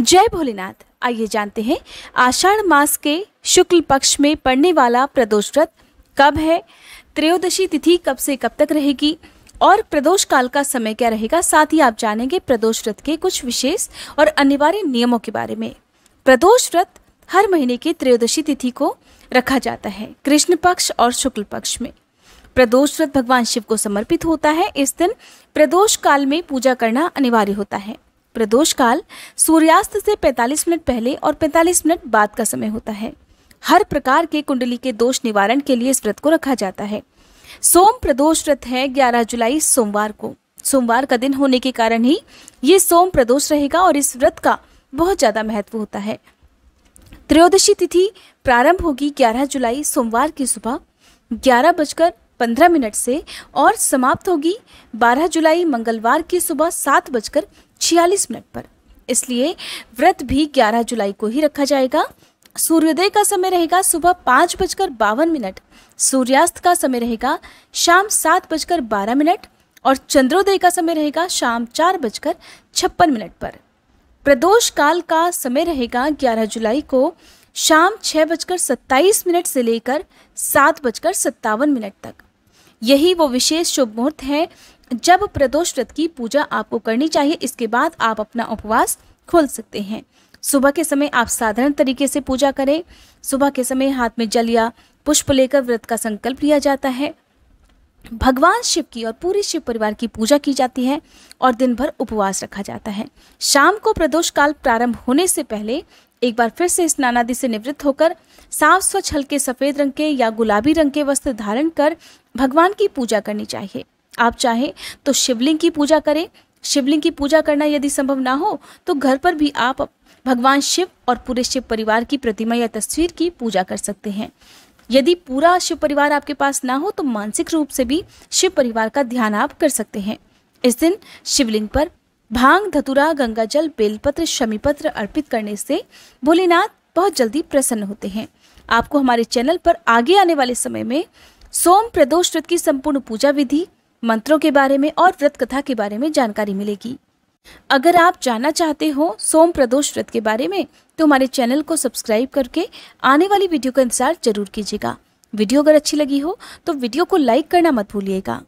जय भोलेनाथ आइए जानते हैं आषाढ़ मास के शुक्ल पक्ष में पड़ने वाला प्रदोष व्रत कब है त्रयोदशी तिथि कब से कब तक रहेगी और प्रदोष काल का समय क्या रहेगा साथ ही आप जानेंगे प्रदोष व्रत के कुछ विशेष और अनिवार्य नियमों के बारे में प्रदोष व्रत हर महीने की त्रयोदशी तिथि को रखा जाता है कृष्ण पक्ष और शुक्ल पक्ष में प्रदोष व्रत भगवान शिव को समर्पित होता है इस दिन प्रदोष काल में पूजा करना अनिवार्य होता है प्रदोष काल सूर्यास्त से 45 मिनट पहले और 45 मिनट बाद का समय होता है हर प्रकार के कुंडली के दोष निवारण के लिए इस व्रत को रखा जाता है सोम प्रदोष व्रत है 11 जुलाई सोमवार को सोमवार का दिन होने के कारण ही ये सोम प्रदोष रहेगा और इस व्रत का बहुत ज़्यादा महत्व होता है त्रयोदशी तिथि प्रारंभ होगी 11 जुलाई सोमवार की सुबह ग्यारह बजकर पंद्रह मिनट से और समाप्त होगी बारह जुलाई मंगलवार की सुबह सात बजकर छियालीस मिनट पर इसलिए व्रत भी ग्यारह जुलाई को ही रखा जाएगा सूर्योदय का समय रहेगा सुबह पाँच बजकर बावन मिनट सूर्यास्त का समय रहेगा शाम सात बजकर बारह मिनट और चंद्रोदय का समय रहेगा शाम चार बजकर छप्पन मिनट पर प्रदोष काल का समय रहेगा 11 जुलाई को शाम छः बजकर सत्ताईस मिनट से लेकर सात बजकर सत्तावन मिनट तक यही वो विशेष शुभ मुहूर्त है जब प्रदोष व्रत की पूजा आपको करनी चाहिए इसके बाद आप अपना उपवास खोल सकते हैं सुबह के समय आप साधारण तरीके से पूजा करें सुबह के समय हाथ में जल या पुष्प लेकर व्रत का संकल्प लिया जाता है भगवान शिव की और पूरे शिव परिवार की पूजा की जाती है और दिन भर उपवास रखा जाता है शाम को प्रदोष काल प्रारंभ होने से पहले एक बार फिर से आदि से निवृत्त होकर साफ स्वच्छ हल्के सफ़ेद रंग के या गुलाबी रंग के वस्त्र धारण कर भगवान की पूजा करनी चाहिए आप चाहें तो शिवलिंग की पूजा करें शिवलिंग की पूजा करना यदि संभव ना हो तो घर पर भी आप भगवान शिव और पूरे शिव परिवार की प्रतिमा या तस्वीर की पूजा कर सकते हैं यदि पूरा शिव परिवार आपके पास ना हो तो मानसिक रूप से भी शिव परिवार का ध्यान आप कर सकते हैं इस दिन शिवलिंग पर भांग धतुरा गंगा जल बेलपत्र शमीपत्र अर्पित करने से भोलेनाथ बहुत जल्दी प्रसन्न होते हैं आपको हमारे चैनल पर आगे आने वाले समय में सोम प्रदोष व्रत की संपूर्ण पूजा विधि मंत्रों के बारे में और व्रत कथा के बारे में जानकारी मिलेगी अगर आप जानना चाहते हो सोम प्रदोष व्रत के बारे में तो हमारे चैनल को सब्सक्राइब करके आने वाली वीडियो का इंतजार जरूर कीजिएगा वीडियो अगर अच्छी लगी हो तो वीडियो को लाइक करना मत भूलिएगा